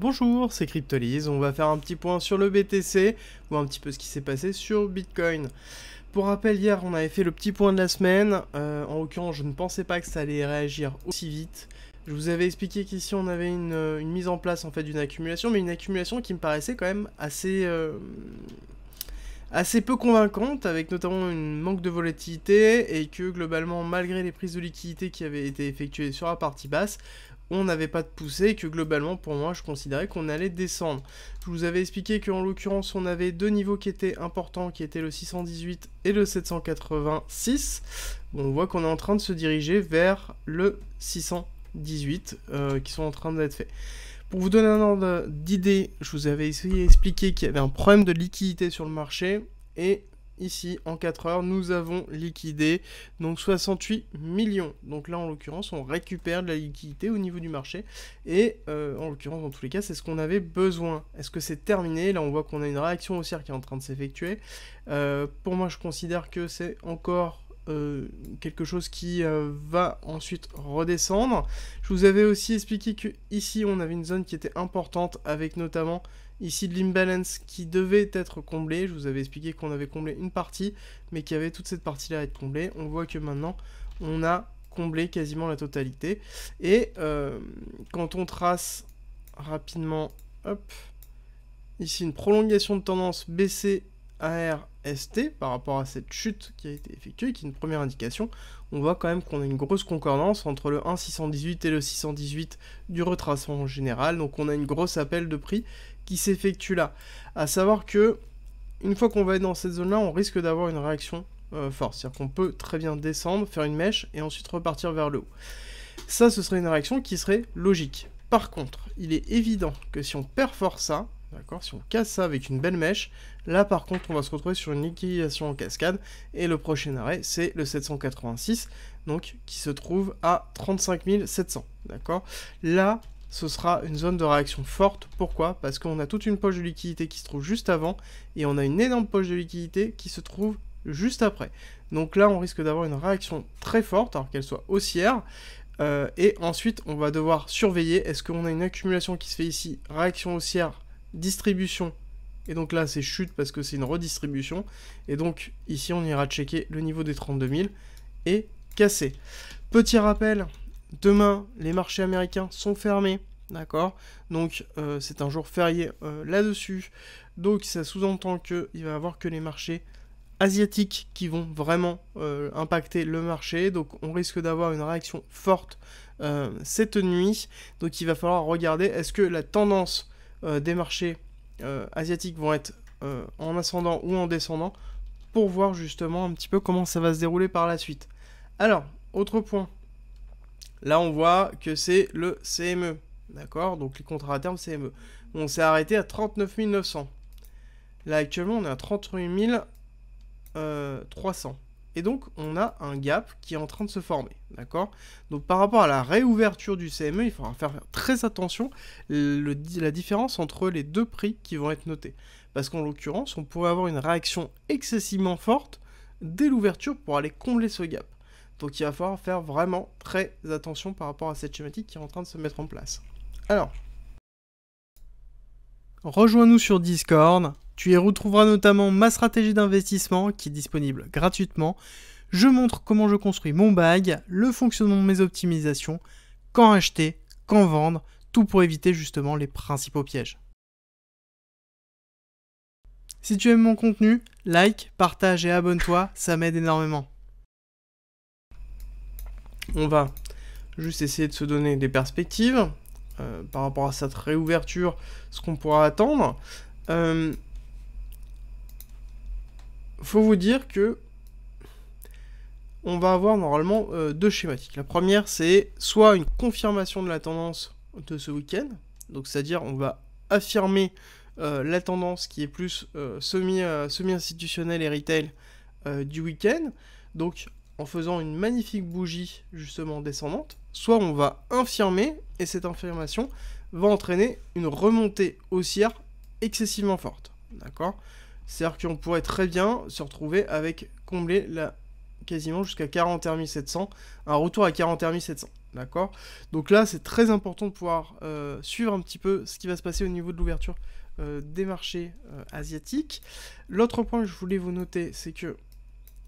Bonjour, c'est Cryptolise, on va faire un petit point sur le BTC, ou un petit peu ce qui s'est passé sur Bitcoin. Pour rappel, hier on avait fait le petit point de la semaine, euh, en l'occurrence je ne pensais pas que ça allait réagir aussi vite. Je vous avais expliqué qu'ici on avait une, euh, mise en place en fait d'une accumulation, mais une accumulation qui me paraissait quand même assez... Euh, assez peu convaincante, avec notamment une manque de volatilité, et que globalement, malgré les prises de liquidité qui avaient été effectuées sur la partie basse, on n'avait pas de poussée et que globalement pour moi je considérais qu'on allait descendre. Je vous avais expliqué qu'en l'occurrence on avait deux niveaux qui étaient importants qui étaient le 618 et le 786. on voit qu'on est en train de se diriger vers le 618 euh, qui sont en train d'être faits. Pour vous donner un ordre d'idée, je vous avais essayé d'expliquer qu'il y avait un problème de liquidité sur le marché et ici en 4 heures, nous avons liquidé donc 68 millions. Donc là en l'occurrence on récupère de la liquidité au niveau du marché et euh, en l'occurrence dans tous les cas c'est ce qu'on avait besoin. Est-ce que c'est terminé Là on voit qu'on a une réaction haussière qui est en train de s'effectuer. Euh, pour moi je considère que c'est encore euh, quelque chose qui va ensuite redescendre. Je vous avais aussi expliqué que ici on avait une zone qui était importante avec notamment Ici de l'imbalance qui devait être comblée. Je vous avais expliqué qu'on avait comblé une partie, mais qu'il y avait toute cette partie-là à être comblée. On voit que maintenant, on a comblé quasiment la totalité. Et euh, quand on trace rapidement, hop, ici une prolongation de tendance baissée ARST par rapport à cette chute qui a été effectuée, qui est une première indication, on voit quand même qu'on a une grosse concordance entre le 1,618 et le 618 du retracement en général, donc on a une grosse appel de prix qui s'effectue là. À savoir que, une fois qu'on va être dans cette zone-là, on risque d'avoir une réaction euh, forte. C'est-à-dire qu'on peut très bien descendre, faire une mèche, et ensuite repartir vers le haut. Ça, ce serait une réaction qui serait logique. Par contre, il est évident que si on perfore ça, D'accord Si on casse ça avec une belle mèche, là par contre on va se retrouver sur une liquidation en cascade, et le prochain arrêt c'est le 786, donc qui se trouve à 35 700, d'accord Là, ce sera une zone de réaction forte. Pourquoi Parce qu'on a toute une poche de liquidité qui se trouve juste avant et on a une énorme poche de liquidité qui se trouve juste après. Donc là, on risque d'avoir une réaction très forte, alors qu'elle soit haussière. Euh, et ensuite, on va devoir surveiller, est-ce qu'on a une accumulation qui se fait ici, réaction haussière, distribution, et donc là, c'est chute parce que c'est une redistribution. Et donc ici, on ira checker le niveau des 32 000 et casser. Petit rappel, demain, les marchés américains sont fermés. D'accord Donc euh, c'est un jour férié euh, là-dessus. Donc ça sous-entend qu'il va y avoir que les marchés asiatiques qui vont vraiment euh, impacter le marché. Donc on risque d'avoir une réaction forte cette nuit. Donc il va falloir regarder est-ce que la tendance des marchés asiatiques vont être en ascendant ou en descendant pour voir justement un petit peu comment ça va se dérouler par la suite. Alors, autre point Là, on voit que c'est le CME. D'accord Donc les contrats à terme CME. On s'est arrêté à 39 900. Là, actuellement, on est à 38 300. Euh, Et donc, on a un gap qui est en train de se former. D'accord Donc, par rapport à la réouverture du CME, il faudra faire très attention le, la différence entre les deux prix qui vont être notés. Parce qu'en l'occurrence, on pourrait avoir une réaction excessivement forte dès l'ouverture pour aller combler ce gap. Donc il va falloir faire vraiment très attention par rapport à cette schématique qui est en train de se mettre en place. Alors, rejoins-nous sur Discord. Tu y retrouveras notamment ma stratégie d'investissement qui est disponible gratuitement. Je montre comment je construis mon bag, le fonctionnement de mes optimisations, quand acheter, quand vendre, tout pour éviter justement les principaux pièges. Si tu aimes mon contenu, like, partage et abonne-toi, ça m'aide énormément on va juste essayer de se donner des perspectives euh, par rapport à cette réouverture, ce qu'on pourra attendre. Euh, faut vous dire que on va avoir normalement euh, deux schématiques. La première, c'est soit une confirmation de la tendance de ce week-end, donc c'est-à-dire on va affirmer la tendance qui est plus semi, semi-institutionnelle et retail du week-end. Donc en faisant une magnifique bougie justement descendante, soit on va infirmer et cette infirmation va entraîner une remontée haussière excessivement forte. D'accord C'est-à-dire qu'on pourrait très bien se retrouver avec combler la quasiment jusqu'à 41 700, un retour à 41 700. D'accord Donc là, c'est très important de pouvoir euh, suivre un petit peu ce qui va se passer au niveau de l'ouverture euh, des marchés euh, asiatiques. L'autre point que je voulais vous noter, c'est que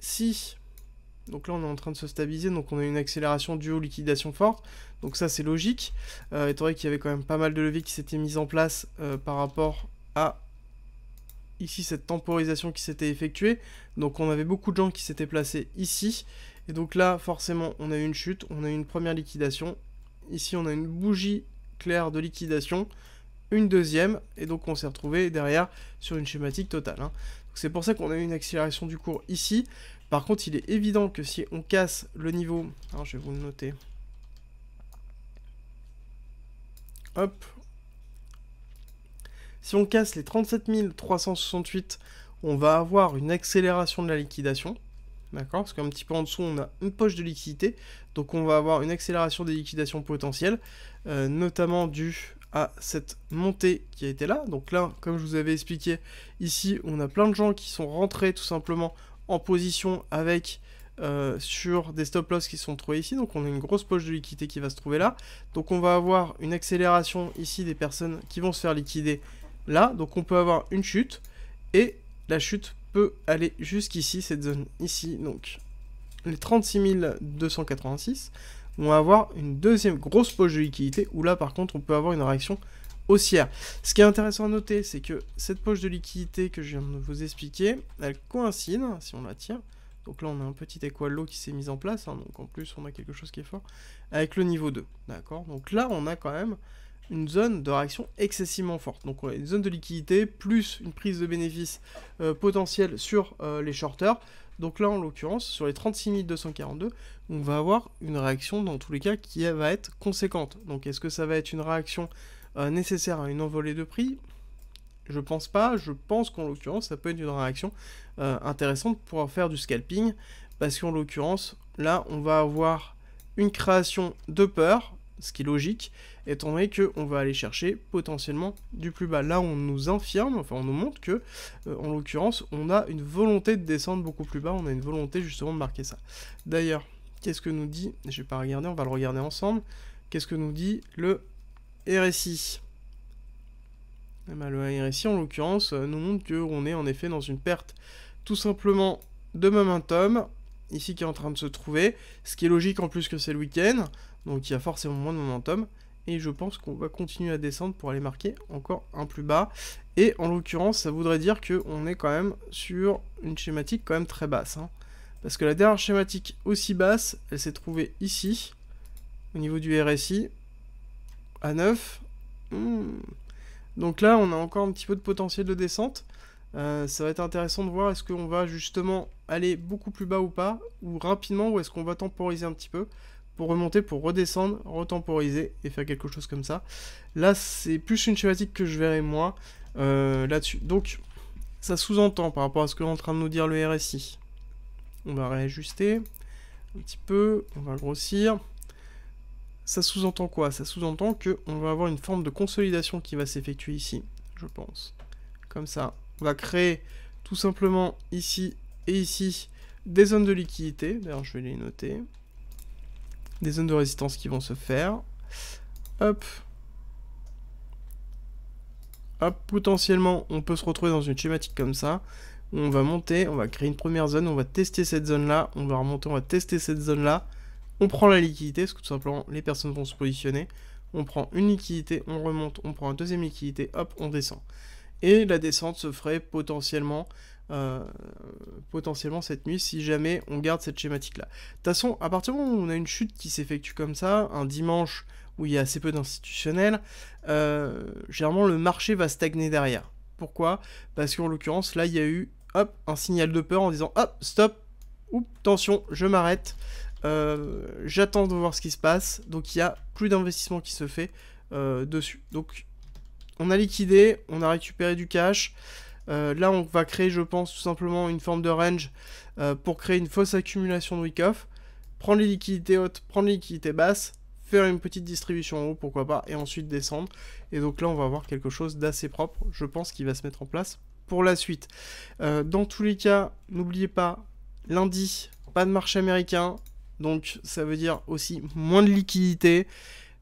si donc là, on est en train de se stabiliser, donc on a une accélération due aux liquidation forte, Donc ça, c'est logique, euh, étant vrai qu'il y avait quand même pas mal de leviers qui s'étaient mis en place euh, par rapport à ici cette temporisation qui s'était effectuée. Donc on avait beaucoup de gens qui s'étaient placés ici. Et donc là, forcément, on a eu une chute, on a eu une première liquidation. Ici, on a une bougie claire de liquidation, une deuxième, et donc on s'est retrouvé derrière sur une schématique totale. Hein. C'est pour ça qu'on a eu une accélération du cours ici. Par contre, il est évident que si on casse le niveau... Alors, je vais vous le noter. Hop. Si on casse les 37 368, on va avoir une accélération de la liquidation. D'accord Parce qu'un petit peu en dessous, on a une poche de liquidité. Donc on va avoir une accélération des liquidations potentielles, euh, notamment due à cette montée qui a été là. Donc là, comme je vous avais expliqué, ici, on a plein de gens qui sont rentrés tout simplement en position avec euh, sur des stop loss qui sont trouvés ici. Donc on a une grosse poche de liquidité qui va se trouver là. Donc on va avoir une accélération ici des personnes qui vont se faire liquider là. Donc on peut avoir une chute et la chute peut aller jusqu'ici, cette zone ici. Donc les 36 286. On va avoir une deuxième grosse poche de liquidité où là par contre on peut avoir une réaction haussière. Ce qui est intéressant à noter, c'est que cette poche de liquidité que je viens de vous expliquer, elle coïncide, si on la tire, donc là on a un petit équalo qui s'est mis en place, hein. donc en plus on a quelque chose qui est fort, avec le niveau 2, d'accord Donc là on a quand même une zone de réaction excessivement forte. Donc on a une zone de liquidité plus une prise de bénéfice euh, potentielle sur euh, les shorters. Donc là en l'occurrence, sur les 36 242, on va avoir une réaction dans tous les cas qui va être conséquente. Donc est-ce que ça va être une réaction euh, nécessaire à une envolée de prix Je pense pas, je pense qu'en l'occurrence ça peut être une réaction euh, intéressante pour faire du scalping, parce qu'en l'occurrence, là on va avoir une création de peur, ce qui est logique, étant donné qu'on va aller chercher potentiellement du plus bas. Là, on nous infirme, enfin, on nous montre que, euh, en l'occurrence, on a une volonté de descendre beaucoup plus bas, on a une volonté justement de marquer ça. D'ailleurs, qu'est-ce que nous dit, je vais pas regarder, on va le regarder ensemble, qu'est-ce que nous dit le RSI. le RSI, en l'occurrence, euh, nous montre qu'on est en effet dans une perte tout simplement de momentum, ici qui est en train de se trouver, ce qui est logique en plus que c'est le week-end, donc il y a forcément moins de momentum, et je pense qu'on va continuer à descendre pour aller marquer encore un plus bas, et en l'occurrence ça voudrait dire qu'on est quand même sur une schématique quand même très basse, hein. parce que la dernière schématique aussi basse, elle s'est trouvée ici, au niveau du RSI, à 9. Hmm. Donc là, on a encore un petit peu de potentiel de descente. Euh, ça va être intéressant de voir est-ce qu'on va justement aller beaucoup plus bas ou pas, ou rapidement, ou est-ce qu'on va temporiser un petit peu pour remonter, pour redescendre, retemporiser et faire quelque chose comme ça. Là, c'est plus une schématique que je verrai moi euh, là-dessus. Donc, ça sous-entend par rapport à ce que est en train de nous dire le RSI. On va réajuster un petit peu, on va grossir ça sous-entend quoi Ça sous-entend qu'on va avoir une forme de consolidation qui va s'effectuer ici, je pense. Comme ça. On va créer tout simplement ici et ici des zones de liquidité. D'ailleurs, je vais les noter. Des zones de résistance qui vont se faire. Hop. Hop, potentiellement, on peut se retrouver dans une schématique comme ça. on va monter, on va créer une première zone, on va tester cette zone-là, on va remonter, on va tester cette zone-là on prend la liquidité, parce que tout simplement, les personnes vont se positionner. On prend une liquidité, on remonte, on prend une deuxième liquidité, hop, on descend. Et la descente se ferait potentiellement, euh, potentiellement cette nuit si jamais on garde cette schématique-là. De toute façon, à partir du moment où on a une chute qui s'effectue comme ça, un dimanche où il y a assez peu d'institutionnels, euh, généralement le marché va stagner derrière. Pourquoi Parce qu'en l'occurrence, là, il y a eu hop, un signal de peur en disant hop, stop, oups, tension, je m'arrête. Euh, j'attends de voir ce qui se passe. Donc il y a plus d'investissement qui se fait euh, dessus. Donc on a liquidé, on a récupéré du cash. Euh, là on va créer je pense tout simplement une forme de range pour créer une fausse accumulation de week-off. Prendre les liquidités hautes, prendre les liquidités basses, faire une petite distribution en haut, pourquoi pas, et ensuite descendre. Et donc là on va avoir quelque chose d'assez propre, je pense, qui va se mettre en place pour la suite. dans tous les cas, n'oubliez pas, lundi, pas de marché américain, donc ça veut dire aussi moins de liquidité.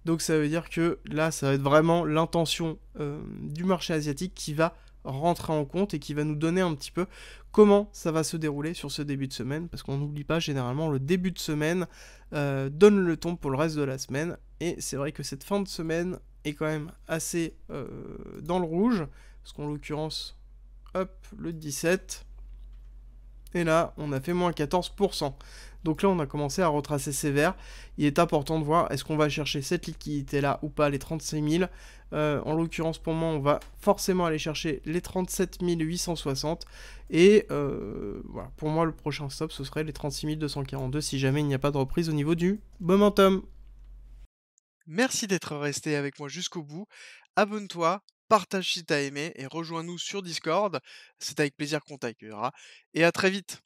Donc ça veut dire que là, ça va être vraiment l'intention euh, du marché asiatique qui va rentrer en compte et qui va nous donner un petit peu comment ça va se dérouler sur ce début de semaine. Parce qu'on n'oublie pas, généralement, le début de semaine euh, donne le ton pour le reste de la semaine. Et c'est vrai que cette fin de semaine est quand même assez euh, dans le rouge. Parce qu'en l'occurrence, hop, le 17. Et là, on a fait moins 14%. Donc là, on a commencé à retracer ces verts. Il est important de voir est-ce qu'on va chercher cette liquidité-là ou pas, les 36 000. Euh, en l'occurrence, pour moi, on va forcément aller chercher les 37 860. Et euh, voilà, pour moi, le prochain stop, ce serait les 36 242 si jamais il n'y a pas de reprise au niveau du momentum. Merci d'être resté avec moi jusqu'au bout. Abonne-toi, partage si t'as aimé et rejoins-nous sur Discord. C'est avec plaisir qu'on t'accueillera. Et à très vite